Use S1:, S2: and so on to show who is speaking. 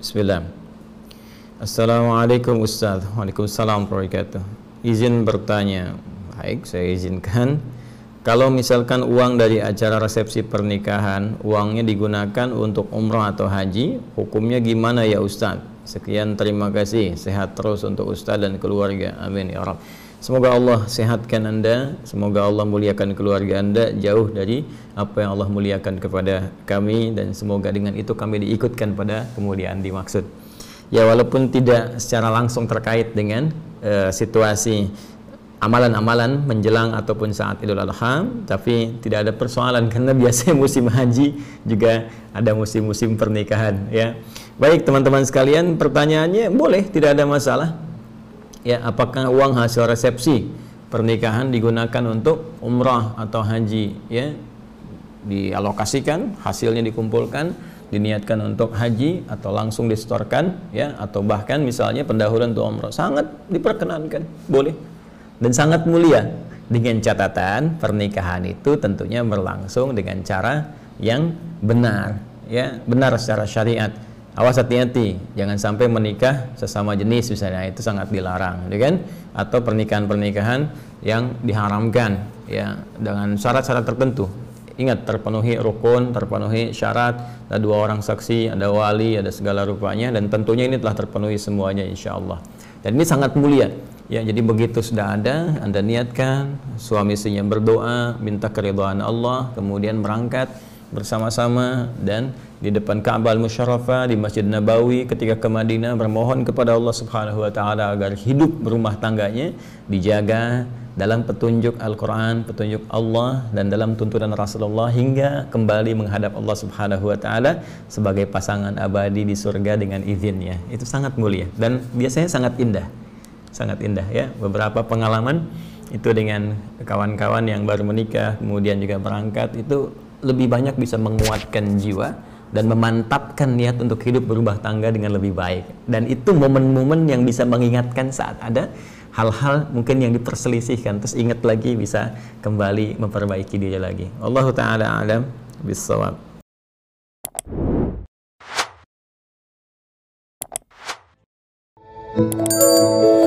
S1: Bismillah. Assalamualaikum Ustaz. Waalaikumsalam wabarakatuh. Izin bertanya. Baik, saya izinkan. Kalau misalkan uang dari acara resepsi pernikahan, uangnya digunakan untuk umrah atau haji, hukumnya gimana ya Ustaz? Sekian terima kasih. Sehat terus untuk Ustaz dan keluarga. Amin ya rabbal Semoga Allah sehatkan Anda, semoga Allah muliakan keluarga Anda jauh dari apa yang Allah muliakan kepada kami dan semoga dengan itu kami diikutkan pada kemuliaan dimaksud. Ya walaupun tidak secara langsung terkait dengan uh, situasi amalan-amalan menjelang ataupun saat Idul Adha, tapi tidak ada persoalan karena biasanya musim haji juga ada musim-musim pernikahan ya. Baik teman-teman sekalian, pertanyaannya boleh tidak ada masalah ya apakah uang hasil resepsi pernikahan digunakan untuk umrah atau haji ya dialokasikan hasilnya dikumpulkan diniatkan untuk haji atau langsung disetorkan ya atau bahkan misalnya pendahuluan untuk umroh sangat diperkenankan boleh dan sangat mulia dengan catatan pernikahan itu tentunya berlangsung dengan cara yang benar ya benar secara syariat awas hati-hati jangan sampai menikah sesama jenis misalnya itu sangat dilarang ya kan atau pernikahan-pernikahan yang diharamkan ya dengan syarat-syarat tertentu ingat terpenuhi rukun terpenuhi syarat ada dua orang saksi ada wali ada segala rupanya dan tentunya ini telah terpenuhi semuanya insyaallah dan ini sangat mulia ya jadi begitu sudah ada anda niatkan suami istrinya berdoa minta keridhaan Allah kemudian berangkat bersama-sama dan di depan Ka'bah Al-Musharrafah di Masjid Nabawi ketika ke Madinah bermohon kepada Allah Subhanahu wa taala agar hidup berumah tangganya dijaga dalam petunjuk Al-Qur'an, petunjuk Allah dan dalam tuntunan Rasulullah hingga kembali menghadap Allah Subhanahu wa taala sebagai pasangan abadi di surga dengan izinnya. Itu sangat mulia dan biasanya sangat indah. Sangat indah ya. Beberapa pengalaman itu dengan kawan-kawan yang baru menikah, kemudian juga berangkat itu lebih banyak bisa menguatkan jiwa dan memantapkan niat untuk hidup berubah tangga dengan lebih baik. Dan itu momen-momen yang bisa mengingatkan saat ada hal-hal mungkin yang diperselisihkan terus ingat lagi bisa kembali memperbaiki diri lagi. Allah taala alam bisawab. thank you